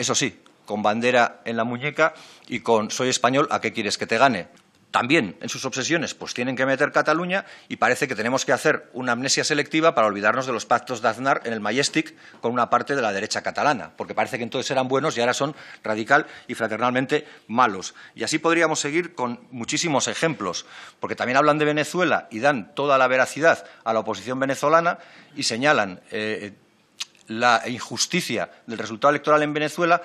eso sí, con bandera en la muñeca y con soy español, ¿a qué quieres que te gane? También en sus obsesiones, pues tienen que meter Cataluña y parece que tenemos que hacer una amnesia selectiva para olvidarnos de los pactos de Aznar en el Majestic con una parte de la derecha catalana, porque parece que entonces eran buenos y ahora son radical y fraternalmente malos. Y así podríamos seguir con muchísimos ejemplos, porque también hablan de Venezuela y dan toda la veracidad a la oposición venezolana y señalan. Eh, la injusticia del resultado electoral en Venezuela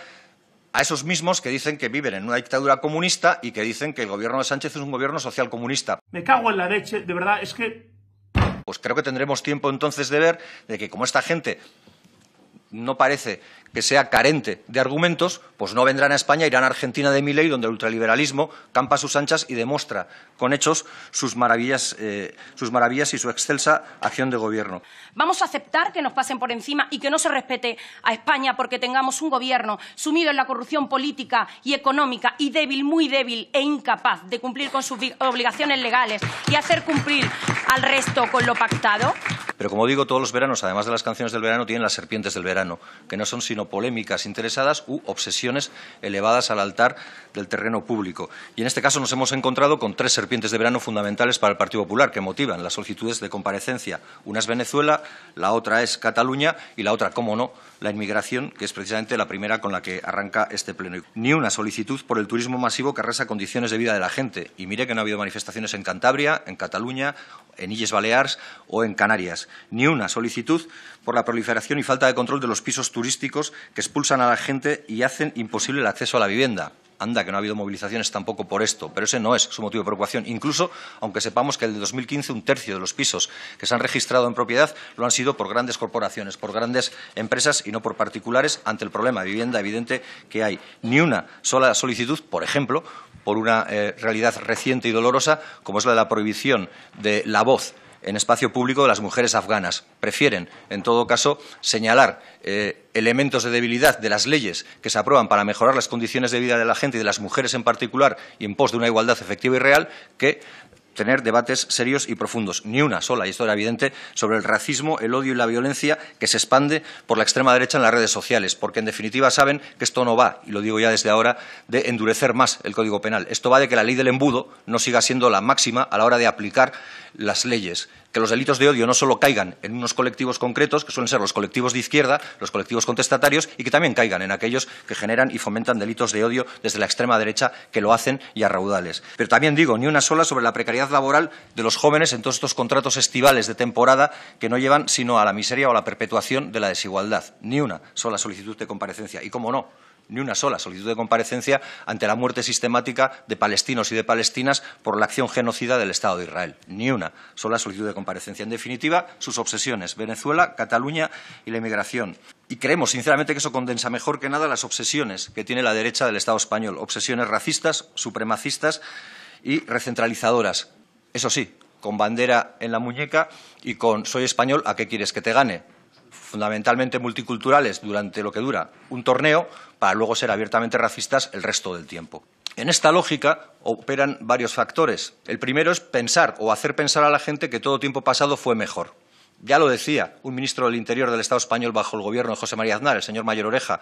a esos mismos que dicen que viven en una dictadura comunista y que dicen que el gobierno de Sánchez es un gobierno social comunista. Me cago en la leche, de verdad, es que... Pues creo que tendremos tiempo entonces de ver de que como esta gente no parece que sea carente de argumentos, pues no vendrán a España, irán a Argentina de Miley donde el ultraliberalismo campa a sus anchas y demuestra con hechos sus maravillas, eh, sus maravillas y su excelsa acción de gobierno. Vamos a aceptar que nos pasen por encima y que no se respete a España porque tengamos un gobierno sumido en la corrupción política y económica y débil, muy débil e incapaz de cumplir con sus obligaciones legales y hacer cumplir al resto con lo pactado. Pero como digo, todos los veranos, además de las canciones del verano, tienen las serpientes del verano, que no son sino polémicas interesadas u obsesiones elevadas al altar del terreno público. Y en este caso nos hemos encontrado con tres serpientes de verano fundamentales para el Partido Popular, que motivan las solicitudes de comparecencia. Una es Venezuela, la otra es Cataluña y la otra, cómo no, la inmigración, que es precisamente la primera con la que arranca este pleno. Ni una solicitud por el turismo masivo que arrasa condiciones de vida de la gente. Y mire que no ha habido manifestaciones en Cantabria, en Cataluña, en Illes Baleares o en Canarias ni una solicitud por la proliferación y falta de control de los pisos turísticos que expulsan a la gente y hacen imposible el acceso a la vivienda. Anda, que no ha habido movilizaciones tampoco por esto, pero ese no es su motivo de preocupación. Incluso, aunque sepamos que el 2015 un tercio de los pisos que se han registrado en propiedad lo han sido por grandes corporaciones, por grandes empresas y no por particulares, ante el problema de vivienda evidente que hay. Ni una sola solicitud, por ejemplo, por una eh, realidad reciente y dolorosa como es la de la prohibición de la voz en espacio público de las mujeres afganas. Prefieren, en todo caso, señalar eh, elementos de debilidad de las leyes que se aprueban para mejorar las condiciones de vida de la gente y de las mujeres en particular y en pos de una igualdad efectiva y real que tener debates serios y profundos, ni una sola, y esto era evidente, sobre el racismo, el odio y la violencia que se expande por la extrema derecha en las redes sociales, porque en definitiva saben que esto no va, y lo digo ya desde ahora, de endurecer más el Código Penal. Esto va de que la ley del embudo no siga siendo la máxima a la hora de aplicar las leyes que los delitos de odio no solo caigan en unos colectivos concretos, que suelen ser los colectivos de izquierda, los colectivos contestatarios, y que también caigan en aquellos que generan y fomentan delitos de odio desde la extrema derecha, que lo hacen y a raudales. Pero también digo, ni una sola sobre la precariedad laboral de los jóvenes en todos estos contratos estivales de temporada que no llevan sino a la miseria o a la perpetuación de la desigualdad. Ni una sola solicitud de comparecencia. Y cómo no, ni una sola solicitud de comparecencia ante la muerte sistemática de palestinos y de palestinas por la acción genocida del Estado de Israel. Ni una sola solicitud de comparecencia. En definitiva, sus obsesiones, Venezuela, Cataluña y la inmigración. Y creemos, sinceramente, que eso condensa mejor que nada las obsesiones que tiene la derecha del Estado español. Obsesiones racistas, supremacistas y recentralizadoras. Eso sí, con bandera en la muñeca y con soy español, ¿a qué quieres que te gane? fundamentalmente multiculturales durante lo que dura un torneo para luego ser abiertamente racistas el resto del tiempo. En esta lógica operan varios factores. El primero es pensar o hacer pensar a la gente que todo tiempo pasado fue mejor. Ya lo decía un ministro del Interior del Estado español bajo el gobierno de José María Aznar, el señor Mayor Oreja,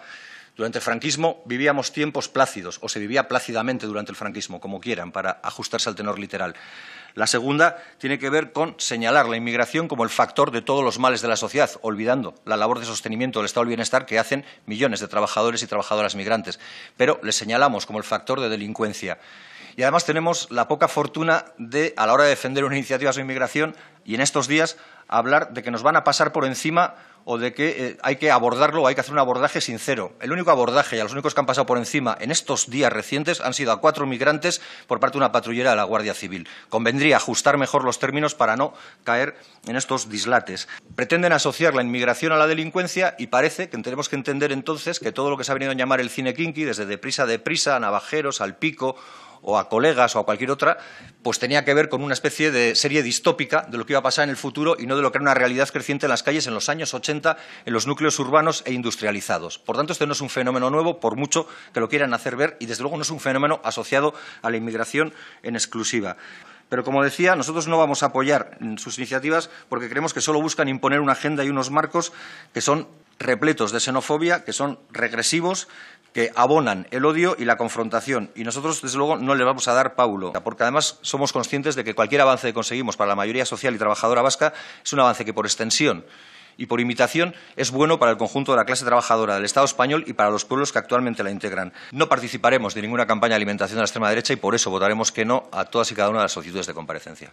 durante el franquismo vivíamos tiempos plácidos, o se vivía plácidamente durante el franquismo, como quieran, para ajustarse al tenor literal. La segunda tiene que ver con señalar la inmigración como el factor de todos los males de la sociedad, olvidando la labor de sostenimiento del estado del bienestar que hacen millones de trabajadores y trabajadoras migrantes. Pero le señalamos como el factor de delincuencia. Y además tenemos la poca fortuna de, a la hora de defender una iniciativa sobre inmigración, y en estos días, hablar de que nos van a pasar por encima o de que eh, hay que abordarlo o hay que hacer un abordaje sincero. El único abordaje y a los únicos que han pasado por encima en estos días recientes han sido a cuatro migrantes por parte de una patrullera de la Guardia Civil. Convendría ajustar mejor los términos para no caer en estos dislates. Pretenden asociar la inmigración a la delincuencia y parece que tenemos que entender entonces que todo lo que se ha venido a llamar el cine kinky, desde deprisa, deprisa, navajeros, al pico o a colegas o a cualquier otra, pues tenía que ver con una especie de serie distópica de lo que iba a pasar en el futuro y no de lo que era una realidad creciente en las calles en los años 80 en los núcleos urbanos e industrializados. Por tanto, este no es un fenómeno nuevo, por mucho que lo quieran hacer ver, y desde luego no es un fenómeno asociado a la inmigración en exclusiva. Pero como decía, nosotros no vamos a apoyar sus iniciativas porque creemos que solo buscan imponer una agenda y unos marcos que son repletos de xenofobia, que son regresivos, que abonan el odio y la confrontación. Y nosotros, desde luego, no le vamos a dar paulo, porque además somos conscientes de que cualquier avance que conseguimos para la mayoría social y trabajadora vasca es un avance que, por extensión y por imitación, es bueno para el conjunto de la clase trabajadora del Estado español y para los pueblos que actualmente la integran. No participaremos de ninguna campaña de alimentación de la extrema derecha y por eso votaremos que no a todas y cada una de las solicitudes de comparecencia.